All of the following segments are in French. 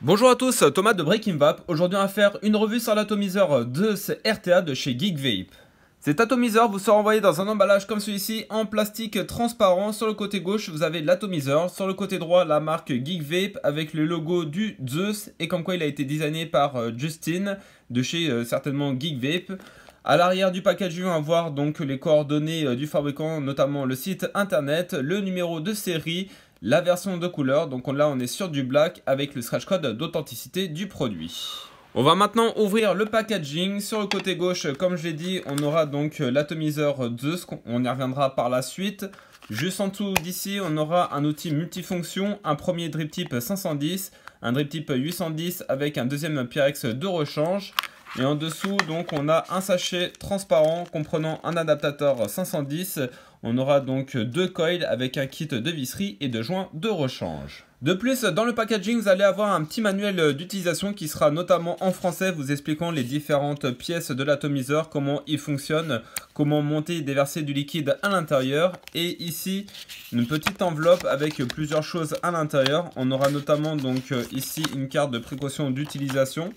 Bonjour à tous, Thomas de Breaking Vap. Aujourd'hui, on va faire une revue sur l'atomiseur Zeus RTA de chez Geek Vape. Cet atomiseur vous sera envoyé dans un emballage comme celui-ci en plastique transparent. Sur le côté gauche, vous avez l'atomiseur. Sur le côté droit, la marque Geek Vape avec le logo du Zeus et comme quoi il a été designé par euh, Justin de chez euh, certainement Geek Vape. À l'arrière du package on va voir donc les coordonnées euh, du fabricant, notamment le site internet, le numéro de série, la version de couleur. Donc là, on est sur du black avec le scratch code d'authenticité du produit. On va maintenant ouvrir le packaging. Sur le côté gauche, comme je l'ai dit, on aura donc l'atomiseur Zeus. On y reviendra par la suite. Juste en dessous d'ici, on aura un outil multifonction, un premier drip type 510, un drip type 810 avec un deuxième Pyrex de rechange. Et en dessous, donc, on a un sachet transparent comprenant un adaptateur 510. On aura donc deux coils avec un kit de visserie et de joints de rechange. De plus, dans le packaging, vous allez avoir un petit manuel d'utilisation qui sera notamment en français vous expliquant les différentes pièces de l'atomiseur, comment il fonctionne, comment monter et déverser du liquide à l'intérieur. Et ici, une petite enveloppe avec plusieurs choses à l'intérieur. On aura notamment donc euh, ici une carte de précaution d'utilisation.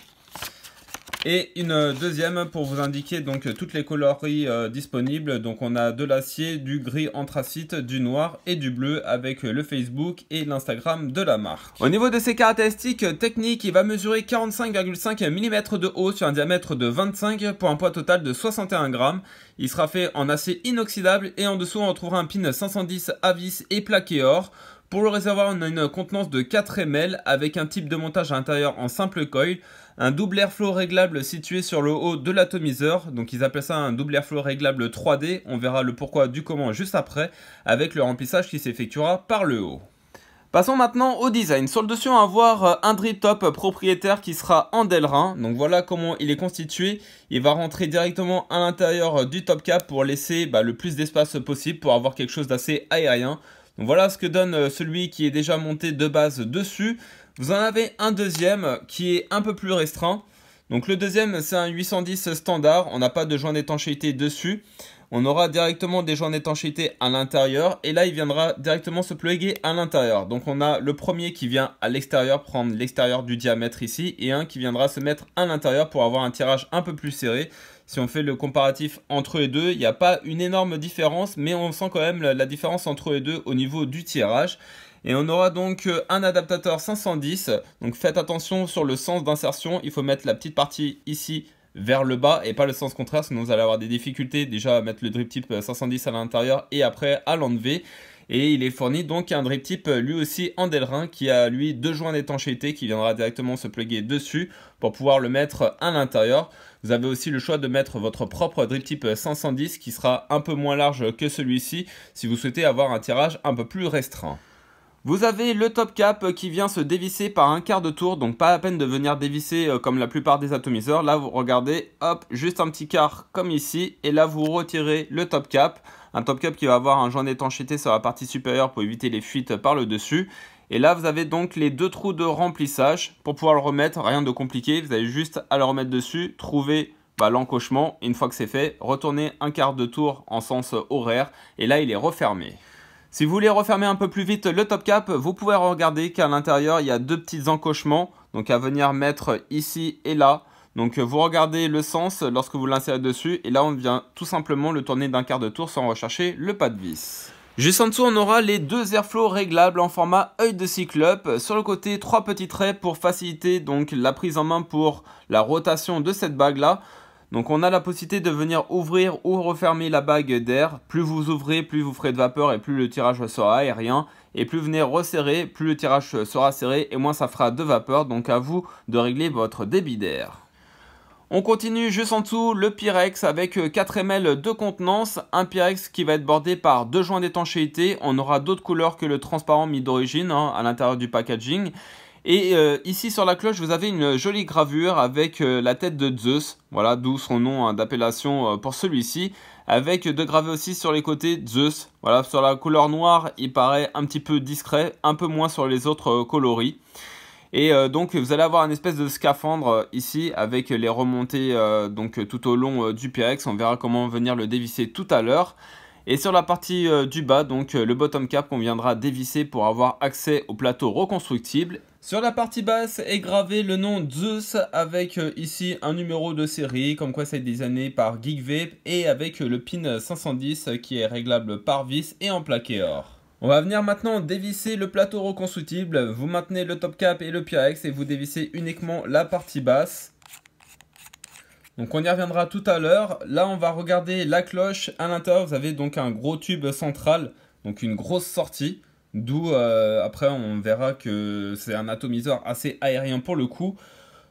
Et une deuxième pour vous indiquer donc toutes les coloris euh, disponibles. Donc on a de l'acier, du gris anthracite, du noir et du bleu avec le Facebook et l'Instagram de la marque. Au niveau de ses caractéristiques techniques, il va mesurer 45,5 mm de haut sur un diamètre de 25 pour un poids total de 61 grammes. Il sera fait en acier inoxydable et en dessous on retrouvera un pin 510 à vis et plaqué or. Pour le réservoir, on a une contenance de 4 ml avec un type de montage à l'intérieur en simple coil, un double airflow réglable situé sur le haut de l'atomiseur, donc ils appellent ça un double airflow réglable 3D, on verra le pourquoi du comment juste après, avec le remplissage qui s'effectuera par le haut. Passons maintenant au design. Sur le dessus, on va voir euh, un drip top propriétaire qui sera en Delrin. Donc voilà comment il est constitué. Il va rentrer directement à l'intérieur euh, du top cap pour laisser bah, le plus d'espace possible pour avoir quelque chose d'assez aérien voilà ce que donne euh, celui qui est déjà monté de base dessus. Vous en avez un deuxième qui est un peu plus restreint. Donc le deuxième, c'est un 810 standard. On n'a pas de joint d'étanchéité dessus. On aura directement des joints d'étanchéité à l'intérieur. Et là, il viendra directement se pléguer à l'intérieur. Donc on a le premier qui vient à l'extérieur, prendre l'extérieur du diamètre ici. Et un qui viendra se mettre à l'intérieur pour avoir un tirage un peu plus serré. Si on fait le comparatif entre les deux, il n'y a pas une énorme différence, mais on sent quand même la, différence entre les deux au niveau du tirage. Et on aura donc euh, un adaptateur 510. Donc faites attention sur le sens d'insertion. Il faut mettre la petite partie ici vers le bas et pas le sens contraire, sinon vous allez avoir des difficultés déjà à mettre le drip tip 510 à l'intérieur et après à l'enlever. Et il est fourni donc un drip type euh, lui aussi en Delrin qui a lui deux joints d'étanchéité qui viendra directement se pluguer dessus pour pouvoir le mettre à l'intérieur. Vous avez aussi le choix de mettre votre propre drip tip 510 euh, qui sera un peu moins large que celui-ci si vous souhaitez avoir un tirage un peu plus restreint. Vous avez le top cap euh, qui vient se dévisser par un quart de tour, donc pas la peine de venir dévisser comme la plupart des atomiseurs. Là, vous regardez, hop, juste un petit quart comme ici, et là, vous retirez le top cap. Un top cap qui va avoir un joint d'étanchéité sur la partie supérieure pour éviter les fuites par le dessus. Et là, vous avez donc les deux trous de remplissage pour pouvoir le remettre. Rien de compliqué, vous avez juste à le remettre dessus, trouver bah, l'encochement. Une fois que c'est fait, retourner un quart de tour en sens horaire. Et là, il est refermé. Si vous voulez refermer un peu plus vite le top cap, vous pouvez regarder qu'à l'intérieur, il y a deux petits encochements. Donc à venir mettre ici et là donc euh, vous regardez le sens lorsque vous l'insérez dessus et là on vient tout simplement le tourner d'un quart de tour sans rechercher le pas de vis. Juste en dessous, on aura les deux airflows réglables en format œil de cyclope. Sur le côté, trois petits traits pour faciliter donc la prise en main pour la rotation de cette bague là. Donc on a la possibilité de venir ouvrir ou refermer la bague d'air. Plus vous ouvrez, plus vous ferez de vapeur et plus le tirage sera aérien. Et plus vous venez resserrer, plus le tirage sera serré et moins ça fera de vapeur. Donc à vous de régler votre débit d'air. On continue juste en dessous le Pyrex avec 4 euh, ml de contenance, un Pyrex qui va être bordé par deux joints d'étanchéité, on aura d'autres couleurs que le transparent mis d'origine hein, à l'intérieur du packaging. Et euh, ici sur la cloche vous avez une jolie gravure avec euh, la tête de Zeus, voilà d'où son nom hein, d'appellation pour celui-ci, avec de gravés aussi sur les côtés Zeus, voilà sur la couleur noire il paraît un petit peu discret, un peu moins sur les autres coloris. Et euh, donc vous allez avoir une espèce de scaphandre euh, ici avec les remontées euh, donc tout au long du Px, On verra comment venir le dévisser tout à l'heure. Et sur la partie du bas, donc le bottom cap qu'on viendra dévisser pour avoir accès au plateau reconstructible sur la partie basse est gravé le nom Zeus avec ici un numéro de série, comme quoi c'est designé par GeekVape et avec le pin 510 qui est réglable par vis et en plaqué or. On va venir maintenant dévisser le plateau reconstructible. Vous maintenez le top cap et le pyrex et vous dévissez uniquement la partie basse. Donc on y reviendra tout à l'heure. Là on va regarder la cloche. À l'intérieur vous avez donc un gros tube central, donc une grosse sortie. D'où euh, après on verra que c'est un atomiseur assez aérien pour le coup.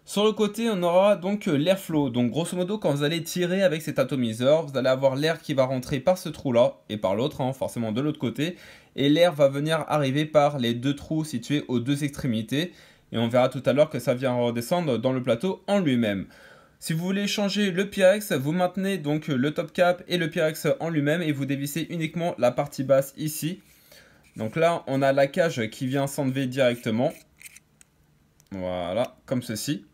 Sur le côté, on aura donc euh, l'air flow. Donc grosso modo, quand vous allez tirer avec cet atomiseur, vous allez avoir l'air qui va rentrer par ce trou-là et par l'autre, hein, forcément de l'autre côté et l'air va venir arriver par les deux trous situés aux deux extrémités et on verra tout à l'heure que ça vient redescendre dans le plateau en lui-même. Si vous voulez changer le Pyrex, vous maintenez donc le top cap et le Pyrex en lui-même et vous dévissez uniquement la partie basse ici. Donc là, on a la cage qui vient s'enlever directement. Voilà, comme ceci.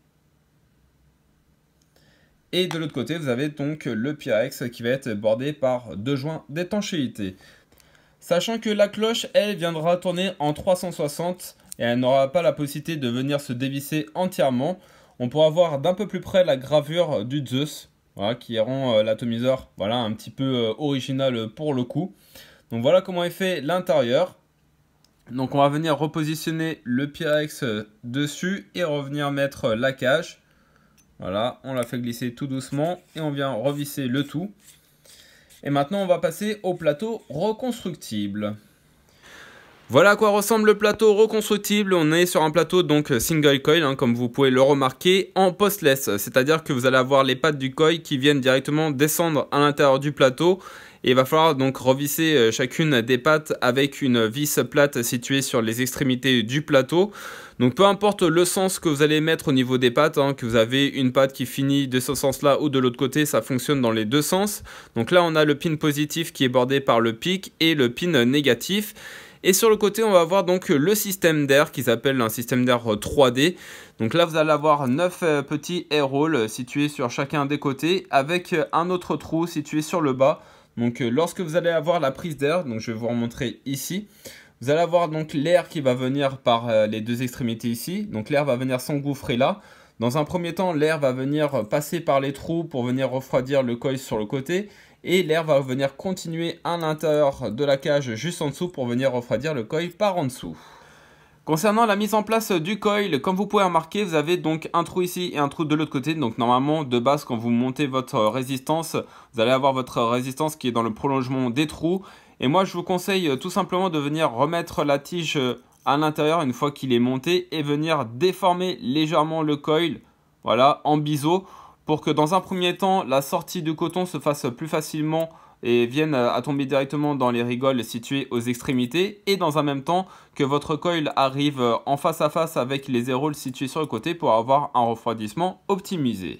Et de l'autre côté, vous avez donc le Pyrex qui va être bordé par deux joints d'étanchéité. Sachant que la cloche, elle, viendra tourner en 360 et elle n'aura pas la possibilité de venir se dévisser entièrement. On pourra voir d'un peu plus près la gravure du Zeus, qui rend euh, l'atomiseur voilà, un petit peu euh, original pour le coup. Donc voilà comment est fait l'intérieur. Donc on va venir repositionner le Pyrex euh, dessus et revenir mettre la cage. Voilà, on la fait glisser tout doucement et on vient revisser le tout. Et maintenant, on va passer au plateau reconstructible. Voilà à quoi ressemble le plateau reconstructible. On est sur un plateau donc single coil, hein, comme vous pouvez le remarquer, en postless. C'est-à-dire que vous allez avoir les pattes du coil qui viennent directement descendre à l'intérieur du plateau. Et il va falloir donc revisser euh, chacune des pattes avec une vis plate située sur les extrémités du plateau. Donc peu importe le sens que vous allez mettre au niveau des pattes, hein, que vous avez une patte qui finit de ce sens-là ou de l'autre côté, ça fonctionne dans les deux sens. Donc là, on a le pin positif qui est bordé par le pic et le pin négatif. Et sur le côté, on va avoir donc le système d'air qu'ils appellent un système d'air 3D. Donc là, vous allez avoir 9 euh, petits air holes euh, situés sur chacun des côtés avec euh, un autre trou situé sur le bas. Donc lorsque vous allez avoir la prise d'air, donc je vais vous remontrer ici, vous allez avoir donc l'air qui va venir par euh, les deux extrémités ici. Donc l'air va venir s'engouffrer là. Dans un premier temps, l'air va venir passer par les trous pour venir refroidir le coil sur le côté. Et l'air va venir continuer à l'intérieur de la cage juste en dessous pour venir refroidir le coil par en dessous. Concernant la mise en place du coil, comme vous pouvez remarquer, vous avez donc un trou ici et un trou de l'autre côté. Donc normalement, de base, quand vous montez votre résistance, vous allez avoir votre résistance qui est dans le prolongement des trous. Et moi, je vous conseille euh, tout simplement de venir remettre la tige euh, à l'intérieur une fois qu'il est monté et venir déformer légèrement le coil, voilà, en biseau, pour que dans un premier temps, la sortie du coton se fasse plus facilement et vienne euh, à tomber directement dans les rigoles situées aux extrémités et dans un même temps que votre coil arrive en face à face avec les éroles situés sur le côté pour avoir un refroidissement optimisé.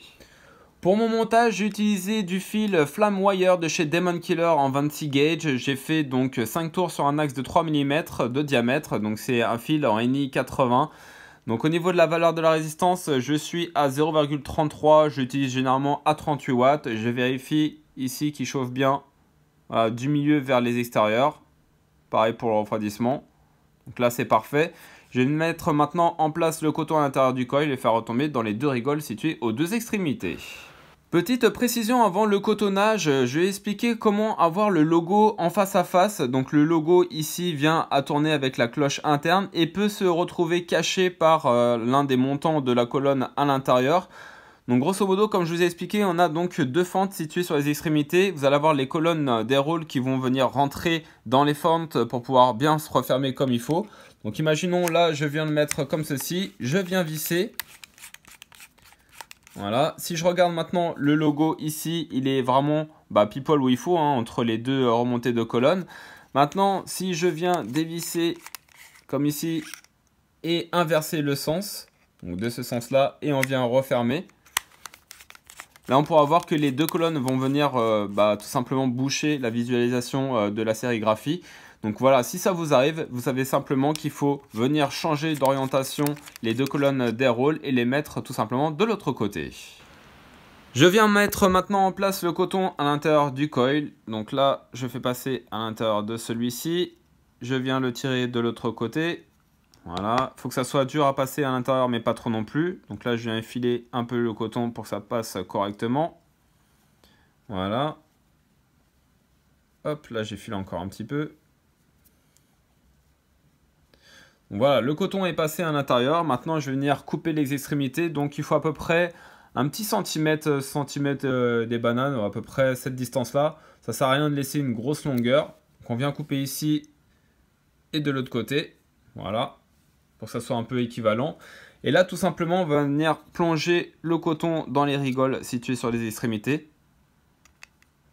Pour mon montage, j'ai utilisé du fil Flame Wire de chez Demon Killer en 26 gauge. J'ai fait donc 5 tours sur un axe de 3 mm de diamètre, donc c'est un fil en NI 80. Donc au niveau de la valeur de la résistance, je suis à 0,33, j'utilise généralement à 38 watts. Je vérifie ici qu'il chauffe bien euh, du milieu vers les extérieurs. Pareil pour le refroidissement. Donc là c'est parfait. Je vais mettre maintenant en place le coton à l'intérieur du coil et faire retomber dans les deux rigoles situées aux deux extrémités. Petite précision avant le cotonnage, je vais expliquer comment avoir le logo en face à face. Donc le logo ici vient à tourner avec la cloche interne et peut se retrouver caché par euh, l'un des montants de la colonne à l'intérieur. Donc grosso modo, comme je vous ai expliqué, on a donc deux fentes situées sur les extrémités. Vous allez avoir les colonnes des rôles qui vont venir rentrer dans les fentes pour pouvoir bien se refermer comme il faut. Donc imaginons là, je viens le mettre comme ceci, je viens visser voilà. Si je regarde maintenant le logo ici, il est vraiment bah, people où il faut, hein, entre les deux remontées de colonnes. Maintenant, si je viens dévisser comme ici et inverser le sens, donc de ce sens-là, et on vient refermer, Là, on pourra voir que les deux colonnes vont venir euh, bah, tout simplement boucher la visualisation euh, de la sérigraphie. Donc voilà, si ça vous arrive, vous savez simplement qu'il faut venir changer d'orientation les deux colonnes des rôles et les mettre tout simplement de l'autre côté. Je viens mettre maintenant en place le coton à l'intérieur du coil. Donc là, je fais passer à l'intérieur de celui-ci. Je viens le tirer de l'autre côté. Voilà, faut que ça soit dur à passer à l'intérieur, mais pas trop non plus. Donc là, je viens filer un peu le coton pour que ça passe correctement. Voilà. Hop, là, j'ai filé encore un petit peu. Voilà, le coton est passé à l'intérieur. Maintenant, je vais venir couper les extrémités. Donc, il faut à peu près un petit centimètre, euh, centimètre euh, des bananes, à peu près cette distance-là. Ça sert à rien de laisser une grosse longueur. Donc, on vient couper ici et de l'autre côté. Voilà, pour que ça soit un peu équivalent. Et là, tout simplement, on va venir plonger le coton dans les rigoles situées sur les extrémités.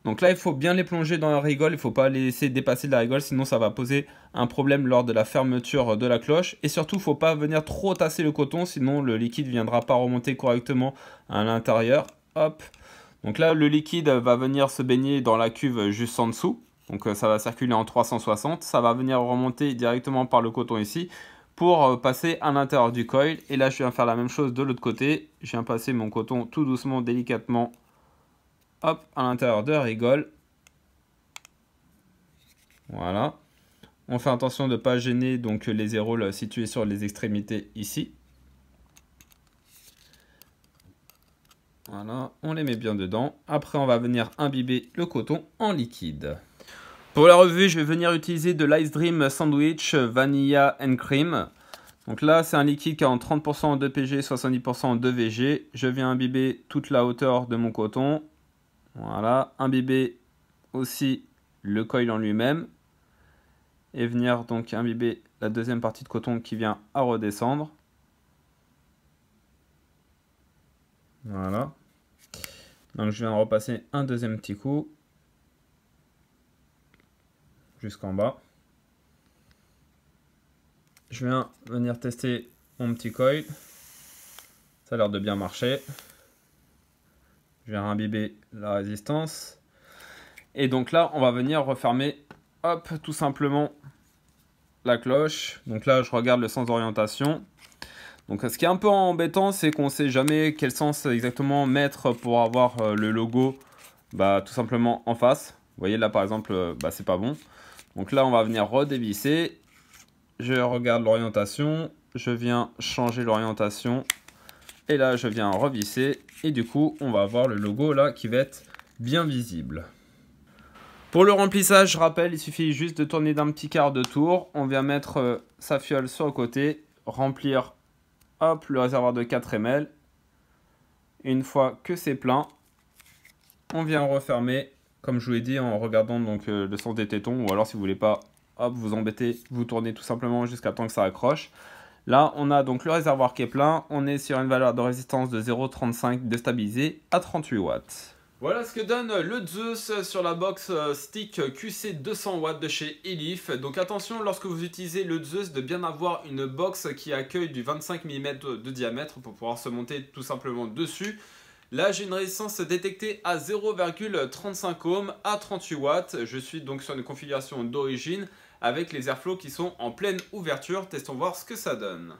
Donc là, il faut bien les plonger dans la rigole, il ne faut pas les laisser dépasser de la rigole, sinon ça va poser un problème lors de la fermeture de la cloche. Et surtout, il ne faut pas venir trop tasser le coton, sinon le liquide ne viendra pas remonter correctement à l'intérieur. Hop Donc là, le liquide va venir se baigner dans la cuve juste en dessous. Donc euh, ça va circuler en 360, ça va venir remonter directement par le coton ici pour euh, passer à l'intérieur du coil. Et là, je viens faire la même chose de l'autre côté. Je viens passer mon coton tout doucement, délicatement Hop, à l'intérieur de rigole. Voilà. On fait attention de ne pas gêner donc les éroles situés sur les extrémités ici. Voilà, on les met bien dedans. Après, on va venir imbiber le coton en liquide. Pour la revue, je vais venir utiliser de l'Ice Dream Sandwich Vanilla and Cream. Donc là, c'est un liquide qui est en 30% en 2PG, 70% en 2VG. Je viens imbiber toute la hauteur de mon coton voilà, imbiber aussi le coil en lui-même et venir donc imbiber la deuxième partie de coton qui vient à redescendre. Voilà. Donc je viens repasser un deuxième petit coup jusqu'en bas. Je viens venir tester mon petit coil. Ça a l'air de bien marcher. Je viens imbiber la résistance. Et donc là, on va venir refermer, hop, tout simplement la cloche. Donc là, je regarde le sens d'orientation. Donc ce qui est un peu embêtant, c'est qu'on ne sait jamais quel sens exactement mettre pour avoir euh, le logo bah, tout simplement en face. Vous voyez là par exemple, euh, bah, c'est pas bon. Donc là, on va venir redévisser. Je regarde l'orientation. Je viens changer l'orientation. Et là, je viens revisser. Et du coup, on va avoir le logo là qui va être bien visible. Pour le remplissage, je rappelle, il suffit juste de tourner d'un petit quart de tour. On vient mettre euh, sa fiole sur le côté, remplir hop, le réservoir de 4 ml. Une fois que c'est plein, on vient refermer, comme je vous l'ai dit, en regardant donc, euh, le sens des tétons. Ou alors, si vous voulez pas, hop, vous embêtez, vous tournez tout simplement jusqu'à temps que ça accroche. Là, on a donc le réservoir qui est plein. On est sur une valeur de résistance de 0,35 déstabilisée à 38 watts. Voilà ce que donne le Zeus sur la box euh, stick QC 200 watts de chez Elif. Donc attention lorsque vous utilisez le Zeus de bien avoir une box qui accueille du 25 mm de diamètre pour pouvoir se monter tout simplement dessus. Là j'ai une résistance détectée à 0,35 ohm à 38 watts. Je suis donc sur une configuration d'origine avec les airflows qui sont en pleine ouverture. Testons voir ce que ça donne.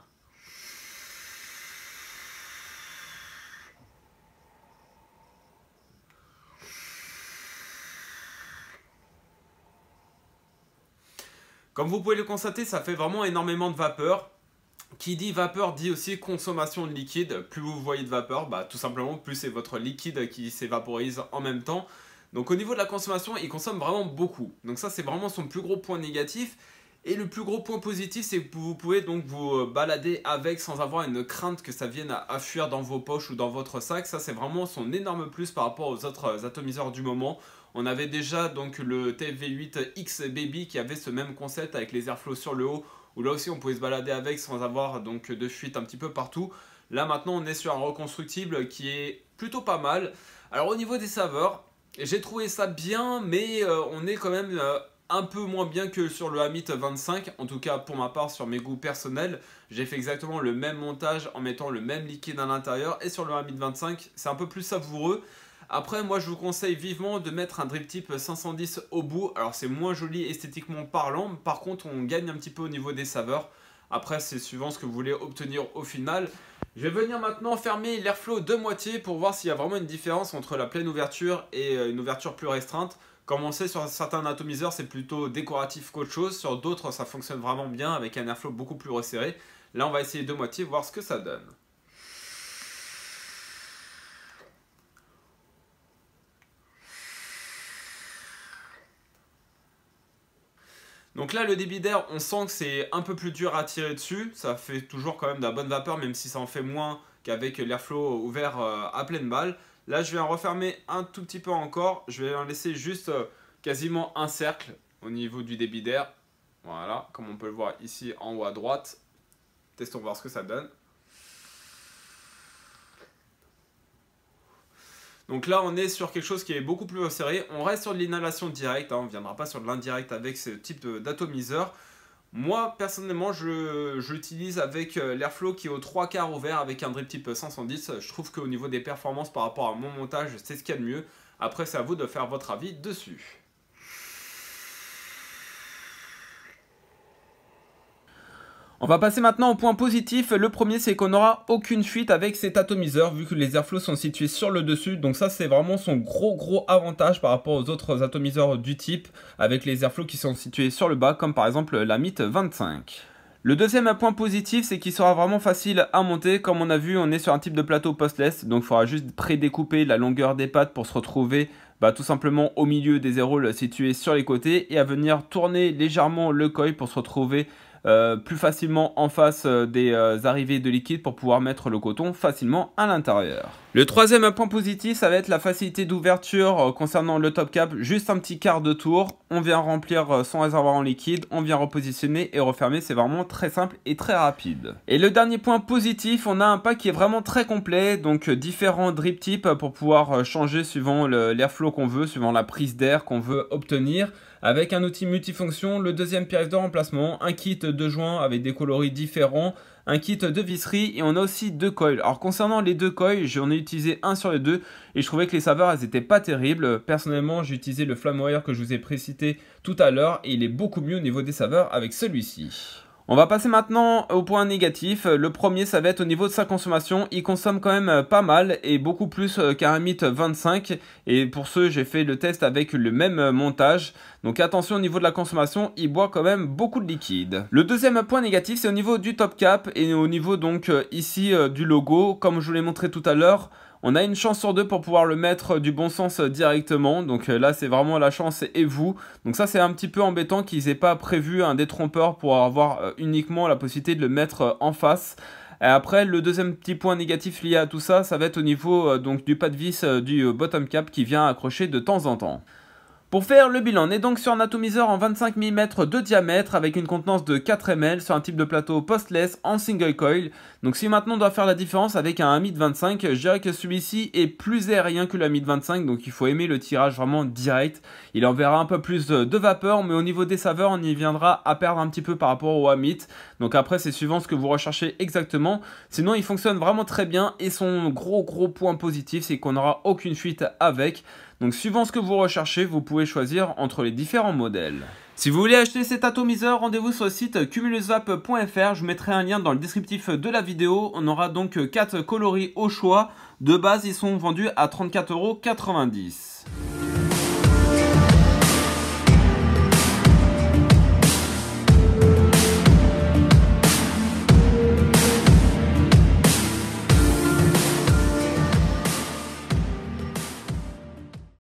Comme vous pouvez le constater, ça fait vraiment énormément de vapeur. Qui dit vapeur dit aussi consommation de liquide. Plus vous voyez de vapeur, bah, tout simplement, plus c'est votre liquide qui s'évaporise en même temps. Donc au niveau de la consommation, il consomme vraiment beaucoup. Donc ça, c'est vraiment son plus gros point négatif. Et le plus gros point positif, c'est que vous pouvez donc vous euh, balader avec sans avoir une crainte que ça vienne à fuir dans vos poches ou dans votre sac. Ça, c'est vraiment son énorme plus par rapport aux autres euh, atomiseurs du moment. On avait déjà donc le TV8X Baby qui avait ce même concept avec les airflows sur le haut où là aussi on pouvait se balader avec sans avoir donc de fuite un petit peu partout. Là maintenant on est sur un reconstructible qui est plutôt pas mal. Alors au niveau des saveurs, j'ai trouvé ça bien, mais euh, on est quand même euh, un peu moins bien que sur le Hamid 25, en tout cas pour ma part sur mes goûts personnels. J'ai fait exactement le même montage en mettant le même liquide à l'intérieur et sur le Hamid 25 c'est un peu plus savoureux. Après moi je vous conseille vivement de mettre un drip type 510 au bout, alors c'est moins joli esthétiquement parlant, par contre on gagne un petit peu au niveau des saveurs. Après, c'est suivant ce que vous voulez obtenir au final. Je vais venir maintenant fermer l'airflow de moitié pour voir s'il y a vraiment une différence entre la pleine ouverture et euh, une ouverture plus restreinte. Comme on sait, sur certains atomiseurs, c'est plutôt décoratif qu'autre chose. Sur d'autres, ça fonctionne vraiment bien avec un airflow beaucoup plus resserré. Là, on va essayer de moitié, voir ce que ça donne. Donc là, le débit d'air, on sent que c'est un peu plus dur à tirer dessus. Ça fait toujours quand même de la bonne vapeur, même si ça en fait moins qu'avec l'airflow ouvert euh, à pleine balle. Là, je vais en refermer un tout petit peu encore. Je vais en laisser juste euh, quasiment un cercle au niveau du débit d'air. Voilà, comme on peut le voir ici en haut à droite. Testons voir ce que ça donne. Donc là, on est sur quelque chose qui est beaucoup plus serré. On reste sur de l'inhalation directe, hein. on ne viendra pas sur de l'indirect avec ce type d'atomiseur. Moi, personnellement, je avec euh, l'Airflow qui est au 3 quarts ouvert avec un drip type 510. Je trouve qu'au niveau des performances par rapport à mon montage, c'est ce qu'il y a de mieux. Après, c'est à vous de faire votre avis dessus. On va passer maintenant au point positif. Le premier, c'est qu'on n'aura aucune fuite avec cet atomiseur, vu que les airflows sont situés sur le dessus. Donc ça, c'est vraiment son gros gros avantage par rapport aux autres atomiseurs du type, avec les airflows qui sont situés sur le bas, comme par exemple la MIT 25. Le deuxième point positif, c'est qu'il sera vraiment facile à monter. Comme on a vu, on est sur un type de plateau postless, donc il faudra juste prédécouper la longueur des pattes pour se retrouver bah, tout simplement au milieu des aéroles situés sur les côtés et à venir tourner légèrement le coil pour se retrouver euh, plus facilement en face euh, des euh, arrivées de liquide pour pouvoir mettre le coton facilement à l'intérieur. Le troisième point positif, ça va être la facilité d'ouverture concernant le top cap. Juste un petit quart de tour, on vient remplir son réservoir en liquide, on vient repositionner et refermer. C'est vraiment très simple et très rapide. Et le dernier point positif, on a un pack qui est vraiment très complet. Donc différents drip tips pour pouvoir changer suivant l'airflow qu'on veut, suivant la prise d'air qu'on veut obtenir avec un outil multifonction, le deuxième pièce de remplacement, un kit de joints avec des coloris différents, un kit de visserie et on a aussi deux coils. Alors concernant les deux coils, j'en ai utilisé un sur les deux et je trouvais que les saveurs elles étaient pas terribles. Personnellement, j'ai utilisé le Wire que je vous ai précité tout à l'heure et il est beaucoup mieux au niveau des saveurs avec celui-ci. On va passer maintenant au point négatif. Le premier, ça va être au niveau de sa consommation. Il consomme quand même euh, pas mal et beaucoup plus euh, qu'un Mythe 25. Et pour ce, j'ai fait le test avec le même euh, montage. Donc attention au niveau de la consommation, il boit quand même beaucoup de liquide. Le deuxième point négatif, c'est au niveau du top cap et au niveau donc ici du logo. Comme je vous l'ai montré tout à l'heure, on a une chance sur deux pour pouvoir le mettre euh, du bon sens euh, directement. Donc euh, là, c'est vraiment la chance et vous. Donc ça, c'est un petit peu embêtant qu'ils aient pas prévu un détrompeur pour avoir uniquement la possibilité de le mettre en face. Et après, le deuxième petit point négatif lié à tout ça, ça va être au niveau donc, du pas de vis du bottom cap qui vient accrocher de temps en temps. Pour faire le bilan, on est donc sur un atomiseur en 25 mm de diamètre avec une contenance de 4 ml sur un type de plateau postless en single coil. Donc si maintenant on doit faire la différence avec un ami 25, je dirais que celui-ci est plus aérien que le 25, donc il faut aimer le tirage vraiment direct. Il enverra un peu plus euh, de vapeur, mais au niveau des saveurs, on y viendra à perdre un petit peu par rapport au Amit. Donc après, c'est suivant ce que vous recherchez exactement. Sinon, il fonctionne vraiment très bien et son gros gros point positif, c'est qu'on n'aura aucune fuite avec. Donc suivant ce que vous recherchez, vous pouvez choisir entre les différents modèles. Si vous voulez acheter cet atomiseur, rendez-vous sur le site cumulusvap.fr, je mettrai un lien dans le descriptif de la vidéo. On aura donc 4 coloris au choix. De base, ils sont vendus à 34,90€.